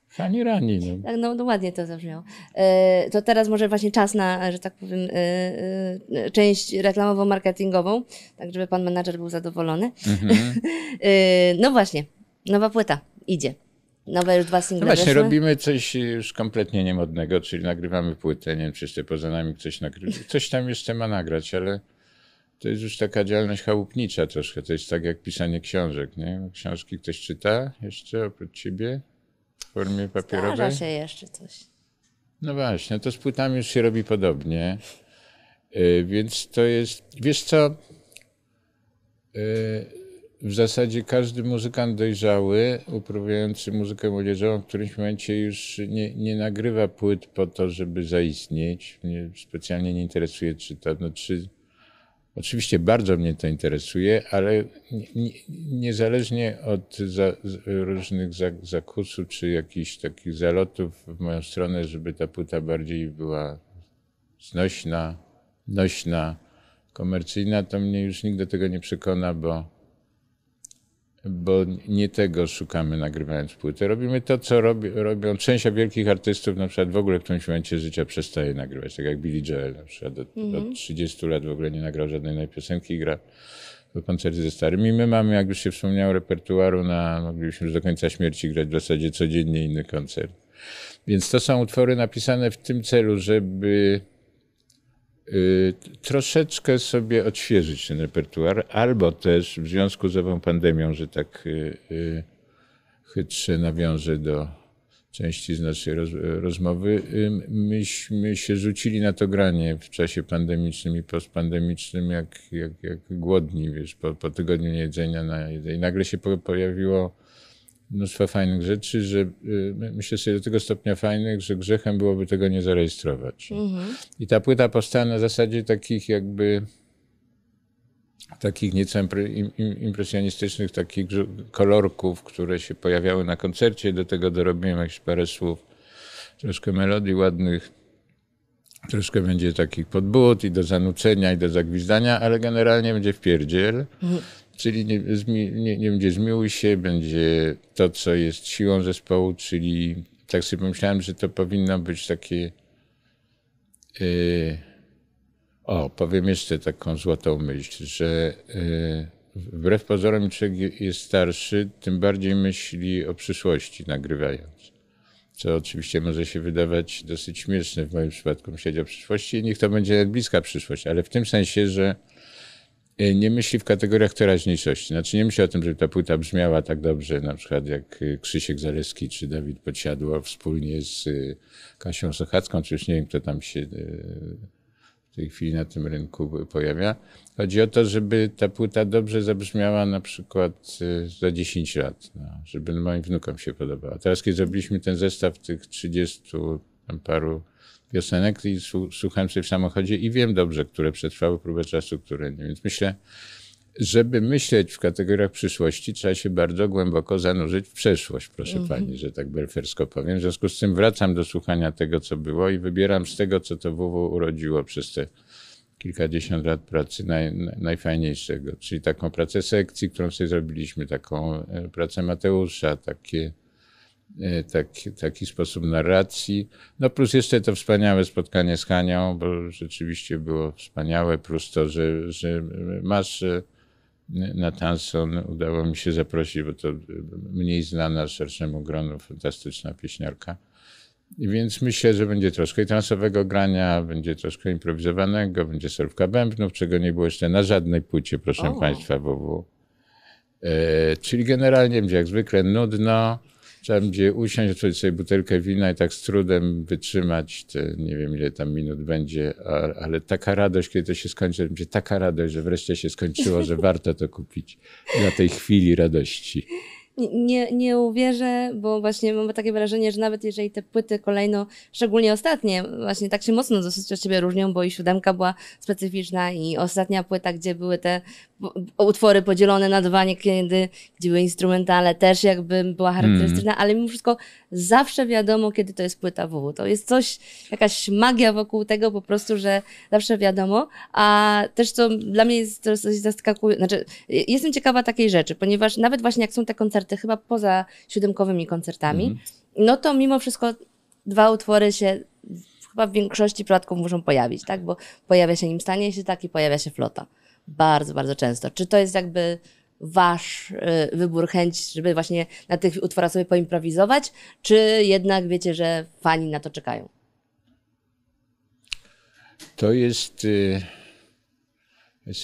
Hani Rani. No. Tak, no, no, ładnie to zabrzmiało. Yy, to teraz może właśnie czas na, że tak powiem, yy, yy, część reklamowo-marketingową, tak żeby pan menadżer był zadowolony. Mhm. Y, no właśnie, nowa płyta idzie. Nowe już dwa single no właśnie, robimy coś już kompletnie niemodnego, czyli nagrywamy płytę, nie wiem, czy jeszcze poza nami ktoś nagrywa. Coś tam jeszcze ma nagrać, ale to jest już taka działalność chałupnicza troszkę. To jest tak jak pisanie książek, nie? No, książki ktoś czyta jeszcze oprócz ciebie w formie papierowej? Zdarza się jeszcze coś. No właśnie, no to z płytami już się robi podobnie. Yy, więc to jest, wiesz co... Yy, w zasadzie każdy muzykant dojrzały, uprawiający muzykę młodzieżową, w którymś momencie już nie, nie nagrywa płyt po to, żeby zaistnieć. Mnie specjalnie nie interesuje, czy to, no, czy, Oczywiście bardzo mnie to interesuje, ale nie, niezależnie od za, różnych zakusów czy jakichś takich zalotów w moją stronę, żeby ta płyta bardziej była znośna, nośna, komercyjna, to mnie już nikt do tego nie przekona, bo bo nie tego szukamy nagrywając płyty. Robimy to, co robi, robią część wielkich artystów, na przykład w ogóle w którymś momencie życia przestaje nagrywać, tak jak Billy Joel na przykład od, mm -hmm. od 30 lat w ogóle nie nagrał żadnej nowej piosenki gra w koncercie ze starymi. My mamy, jak już się wspomniał, repertuaru na, moglibyśmy już do końca śmierci grać w zasadzie codziennie inny koncert. Więc to są utwory napisane w tym celu, żeby Y, troszeczkę sobie odświeżyć ten repertuar, albo też w związku z ową pandemią, że tak y, y, chytrze nawiążę do części z naszej roz, rozmowy, myśmy się rzucili na to granie w czasie pandemicznym i postpandemicznym, jak, jak, jak głodni, wiesz, po, po tygodniu jedzenia na jedzenie. I nagle się pojawiło mnóstwo fajnych rzeczy, że y, myślę sobie do tego stopnia fajnych, że grzechem byłoby tego nie zarejestrować. Mhm. I ta płyta powstała na zasadzie takich jakby takich nieco impresjonistycznych takich kolorków, które się pojawiały na koncercie. Do tego dorobiłem jakieś parę słów, troszkę melodii ładnych, troszkę będzie takich podbud i do zanucenia i do zagwizdania, ale generalnie będzie w pierdziel. Mhm. Czyli nie, nie, nie będzie zmiły się, będzie to, co jest siłą zespołu, czyli tak sobie pomyślałem, że to powinno być takie. Yy, o, powiem jeszcze taką złotą myśl, że yy, wbrew pozorom, czy człowiek jest starszy, tym bardziej myśli o przyszłości nagrywając. Co oczywiście może się wydawać dosyć śmieszne w moim przypadku, myśleć o przyszłości. Niech to będzie bliska przyszłość, ale w tym sensie, że Y, nie myśli w kategoriach teraźniejszości. Znaczy nie myśli o tym, żeby ta płyta brzmiała tak dobrze, na przykład jak y, Krzysiek Zaleski czy Dawid Podsiadło wspólnie z y, Kasią Sochacką, czy już nie wiem, kto tam się w tej chwili na tym rynku pojawia. Chodzi o to, żeby ta płyta dobrze zabrzmiała na przykład za 10 lat, no, żeby moim wnukom się podobała. Teraz, kiedy zrobiliśmy ten zestaw tych 30 tam paru piosenek i słuchałem sobie w samochodzie i wiem dobrze, które przetrwały próbę czasu, które nie. Więc myślę, żeby myśleć w kategoriach przyszłości, trzeba się bardzo głęboko zanurzyć w przeszłość, proszę mm -hmm. pani, że tak belfersko powiem. W związku z tym wracam do słuchania tego, co było i wybieram z tego, co to WW urodziło przez te kilkadziesiąt lat pracy naj, najfajniejszego, czyli taką pracę sekcji, którą sobie zrobiliśmy, taką e, pracę Mateusza, takie E, taki, taki sposób narracji. No plus jeszcze to wspaniałe spotkanie z Hanią, bo rzeczywiście było wspaniałe, plus to, że, że masz e, Natanson, udało mi się zaprosić, bo to mniej znana szerszemu gronu, fantastyczna pieśniarka. I więc myślę, że będzie troszkę i transowego grania, będzie troszkę improwizowanego, będzie serwka bębnów, czego nie było jeszcze na żadnej płycie, proszę o. Państwa, WW. E, czyli generalnie będzie jak zwykle nudno, trzeba będzie usiąść, otworzyć sobie butelkę wina i tak z trudem wytrzymać te, nie wiem ile tam minut będzie, ale taka radość, kiedy to się skończy, będzie taka radość, że wreszcie się skończyło, że warto to kupić dla tej chwili radości nie, nie uwierzę, bo właśnie mam takie wrażenie, że nawet jeżeli te płyty kolejno, szczególnie ostatnie, właśnie tak się mocno dosyć od siebie różnią, bo i siódemka była specyficzna i ostatnia płyta, gdzie były te utwory podzielone na dwa niekiedy, gdzie były instrumentale, też jakby była hmm. charakterystyczna, mm. ale mimo wszystko zawsze wiadomo, kiedy to jest płyta WW. To jest coś, jakaś magia wokół tego po prostu, że zawsze wiadomo, a też co dla mnie jest coś zaskakujące, znaczy jestem ciekawa takiej rzeczy, ponieważ nawet właśnie jak są te koncerty koncerty, chyba poza siódemkowymi koncertami, mhm. no to mimo wszystko dwa utwory się chyba w większości przypadków muszą pojawić, tak? Bo pojawia się nim stanie się tak i pojawia się flota. Bardzo, bardzo często. Czy to jest jakby wasz y, wybór, chęć, żeby właśnie na tych utworach sobie poimprowizować, czy jednak wiecie, że fani na to czekają? To jest. Y,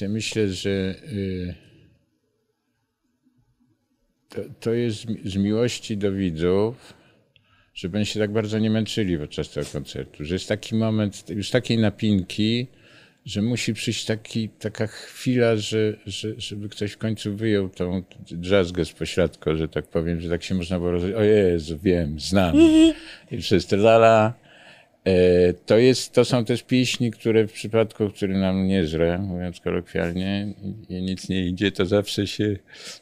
ja myślę, że y, to, to jest z miłości do widzów, żeby oni się tak bardzo nie męczyli podczas tego koncertu, że jest taki moment już takiej napinki, że musi przyjść taki, taka chwila, że, że, żeby ktoś w końcu wyjął tą drzazgę z pośladko, że tak powiem, że tak się można było rozejrzeć. O Jezu, wiem, znam. I wszyscy lala. E, to, jest, to są też pieśni, które w przypadku, który nam nie zrę, mówiąc kolokwialnie, i nic nie idzie, to zawsze się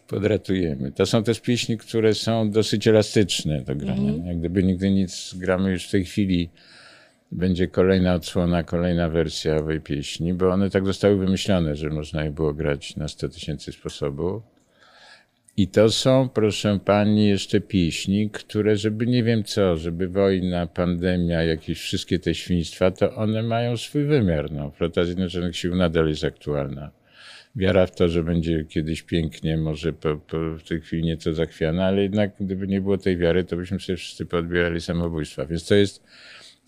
podratujemy. To są też pieśni, które są dosyć elastyczne do grania. Mm. Jak gdyby nigdy nic gramy już w tej chwili, będzie kolejna odsłona, kolejna wersja owej pieśni, bo one tak zostały wymyślone, że można je było grać na 100 tysięcy sposobów. I to są, proszę pani, jeszcze pieśni, które, żeby nie wiem co, żeby wojna, pandemia, jakieś wszystkie te świństwa, to one mają swój wymiar. No, Flota Zjednoczonych Sił nadal jest aktualna. Wiara w to, że będzie kiedyś pięknie, może po, po, w tej chwili nieco zachwiana, ale jednak gdyby nie było tej wiary, to byśmy sobie wszyscy podbierali samobójstwa. Więc to jest,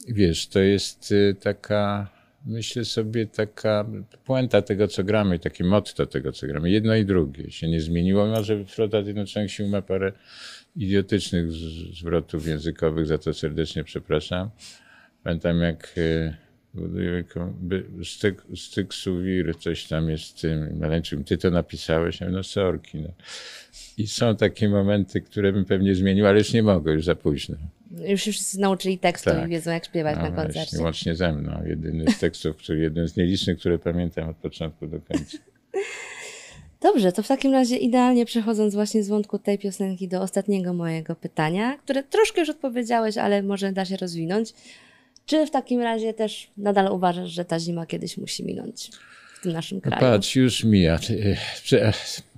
wiesz, to jest y, taka myślę sobie, taka puenta tego, co gramy, takie motto tego, co gramy. Jedno i drugie się nie zmieniło, mimo że Flota Zjednoczonych Sił ma parę idiotycznych zwrotów językowych, za to serdecznie przepraszam. Pamiętam, jak e, styk, styk suwir, coś tam jest z tym maleńczym. Ty to napisałeś, no sorki. No. I są takie momenty, które bym pewnie zmienił, ale już nie mogę, już za późno. Już się wszyscy nauczyli tekstu tak. i wiedzą, jak śpiewać no, na koncercie. Łącznie ze mną. Jedyny z tekstów, który, jeden z nielicznych, które pamiętam od początku do końca. Dobrze, to w takim razie idealnie przechodząc właśnie z wątku tej piosenki do ostatniego mojego pytania, które troszkę już odpowiedziałeś, ale może da się rozwinąć. Czy w takim razie też nadal uważasz, że ta zima kiedyś musi minąć w tym naszym no kraju? Patrz, już mija.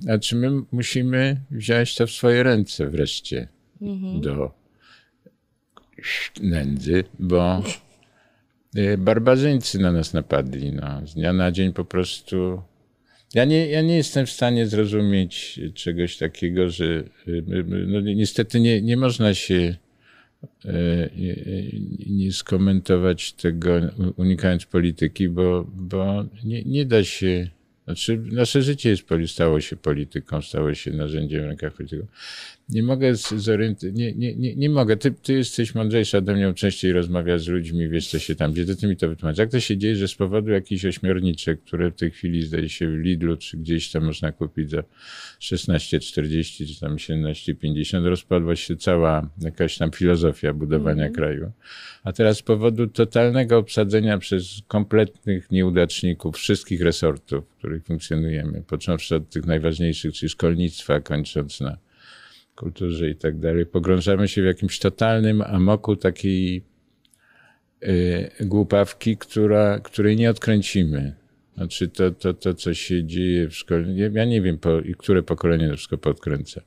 Znaczy my musimy wziąć to w swoje ręce wreszcie mhm. do nędzy, bo e, barbarzyńcy na nas napadli. No. Z dnia na dzień po prostu. Ja nie, ja nie jestem w stanie zrozumieć czegoś takiego, że e, e, no, niestety nie, nie można się nie skomentować tego, unikając polityki, bo, bo nie, nie da się. Znaczy, nasze życie jest, stało się polityką, stało się narzędziem w rękach polityków nie mogę zorientować, nie, nie, nie, nie mogę. Ty, ty jesteś mądrzejsza ode mnie, częściej rozmawiasz z ludźmi, wiesz co się tam dzieje, ty, ty mi to wytłumacz. Jak to się dzieje, że z powodu jakichś ośmiorniczek, które w tej chwili zdaje się w Lidlu czy gdzieś tam można kupić za 16,40 czy tam 17,50 rozpadła się cała jakaś tam filozofia budowania mm kraju. A teraz z powodu totalnego obsadzenia przez kompletnych nieudaczników wszystkich resortów, w których funkcjonujemy, począwszy od tych najważniejszych, czyli szkolnictwa, kończąc na kulturze i tak dalej. Pogrążamy się w jakimś totalnym amoku takiej y, głupawki, która, której nie odkręcimy. Znaczy to, to, to, co się dzieje w szkole, ja nie wiem, po, które pokolenie to wszystko podkręca.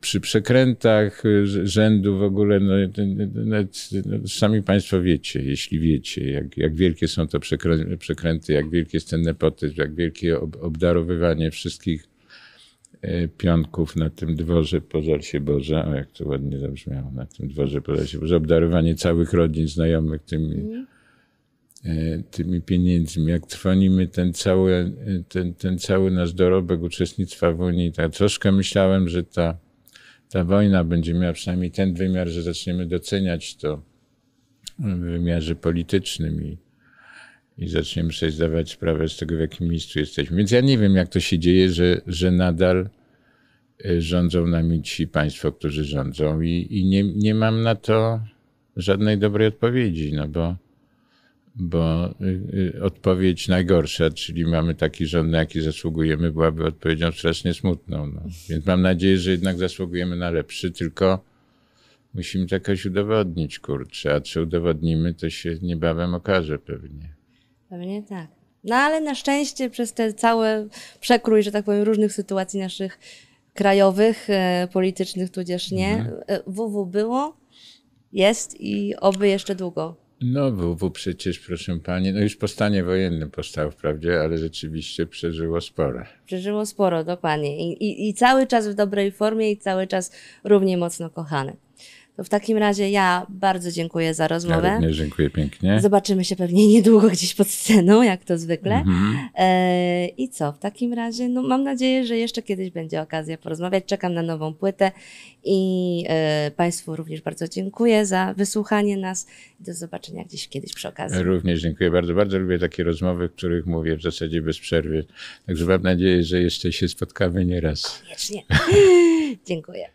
Przy przekrętach y, rzędu w ogóle, no, y, y, nawet, no, sami Państwo wiecie, jeśli wiecie, jak, jak wielkie są te przekręty, jak wielki jest ten nepotyzm, jak wielkie obdarowywanie wszystkich E, pionków na tym dworze, pożal się Boże, o jak to ładnie zabrzmiało, na tym dworze, pożal się Boże, obdarowanie całych rodzin, znajomych tymi, mhm. e, tymi pieniędzmi. Jak trwonimy ten cały, e, ten, ten cały nasz dorobek uczestnictwa w Unii, tak troszkę myślałem, że ta, ta wojna będzie miała przynajmniej ten wymiar, że zaczniemy doceniać to w wymiarze politycznym i, i zaczniemy sobie zdawać sprawę z tego, w jakim miejscu jesteśmy. Więc ja nie wiem, jak to się dzieje, że, że nadal y, rządzą nami ci państwo, którzy rządzą i, i nie, nie mam na to żadnej dobrej odpowiedzi, no bo, bo y, y, odpowiedź najgorsza, czyli mamy taki rząd, na jaki zasługujemy, byłaby odpowiedzią strasznie smutną. No. Więc mam nadzieję, że jednak zasługujemy na lepszy, tylko musimy to jakoś udowodnić, kurczę, a czy udowodnimy, to się niebawem okaże pewnie. Pewnie tak. No ale na szczęście przez te całe przekrój, że tak powiem, różnych sytuacji naszych krajowych, e, politycznych tudzież nie, mhm. WW e, było, jest i oby jeszcze długo. No WW przecież, proszę pani, no już po stanie wojennym powstał wprawdzie, ale rzeczywiście przeżyło sporo. Przeżyło sporo, dokładnie. I, i, I cały czas w dobrej formie i cały czas równie mocno kochane. To w takim razie ja bardzo dziękuję za rozmowę. Ja również dziękuję pięknie. Zobaczymy się pewnie niedługo gdzieś pod sceną, jak to zwykle. Mhm. E, I co, w takim razie, no mam nadzieję, że jeszcze kiedyś będzie okazja porozmawiać. Czekam na nową płytę i e, Państwu również bardzo dziękuję za wysłuchanie nas. Do zobaczenia gdzieś kiedyś przy okazji. Również dziękuję bardzo. Bardzo lubię takie rozmowy, w których mówię w zasadzie bez przerwy. Także mam nadzieję, że jeszcze się spotkamy nieraz. Koniecznie. dziękuję.